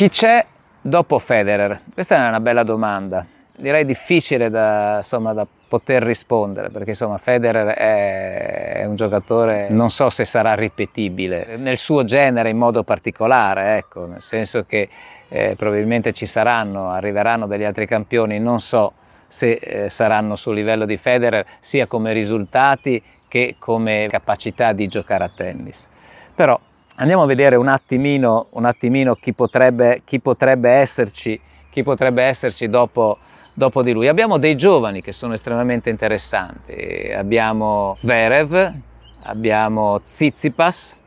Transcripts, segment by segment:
Chi c'è dopo Federer? Questa è una bella domanda. Direi difficile da, insomma, da poter rispondere perché insomma Federer è, un giocatore non so se sarà ripetibile nel suo genere in modo particolare, ecco, nel senso che eh, probabilmente ci saranno, arriveranno degli altri campioni, non so se eh, saranno sul livello di Federer sia come risultati che come capacità di giocare a tennis. Però Andiamo a vedere un attimino, un attimino chi, potrebbe, chi, potrebbe esserci, chi potrebbe esserci dopo, dopo di lui. Abbiamo dei giovani che sono estremamente interessanti. Abbiamo Zverev, abbiamo Zizipas,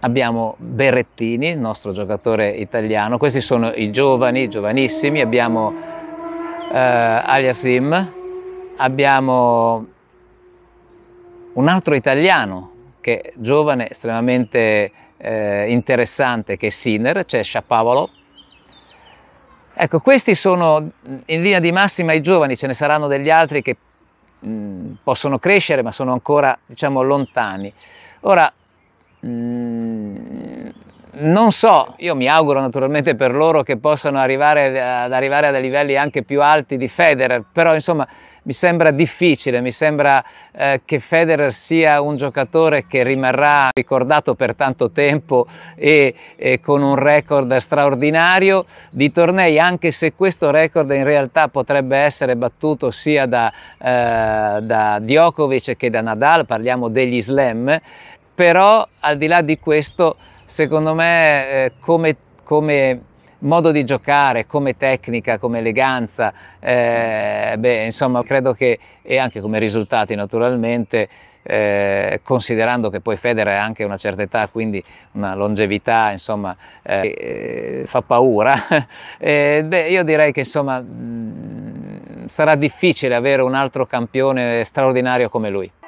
abbiamo Berrettini, il nostro giocatore italiano. Questi sono i giovani, giovanissimi. Abbiamo eh, Aliasim, abbiamo un altro italiano, che giovane estremamente eh, interessante che è Sinner, c'è cioè Sciapavolo. Ecco, questi sono in linea di massima i giovani, ce ne saranno degli altri che mh, possono crescere ma sono ancora, diciamo, lontani. Ora, mh, non so, io mi auguro naturalmente per loro che possano arrivare ad arrivare a livelli anche più alti di Federer, però insomma mi sembra difficile, mi sembra eh, che Federer sia un giocatore che rimarrà ricordato per tanto tempo e, e, con un record straordinario di tornei, anche se questo record in realtà potrebbe essere battuto sia da, eh, da Djokovic che da Nadal, parliamo degli slam, però al di là di questo secondo me eh, come, come, modo di giocare, come tecnica, come eleganza, eh, beh, insomma credo che e anche come risultati naturalmente eh, considerando che poi Federer ha anche una certa età, quindi una longevità, insomma, eh, eh fa paura. eh, beh, io direi che insomma mh, mm, sarà difficile avere un altro campione straordinario come lui.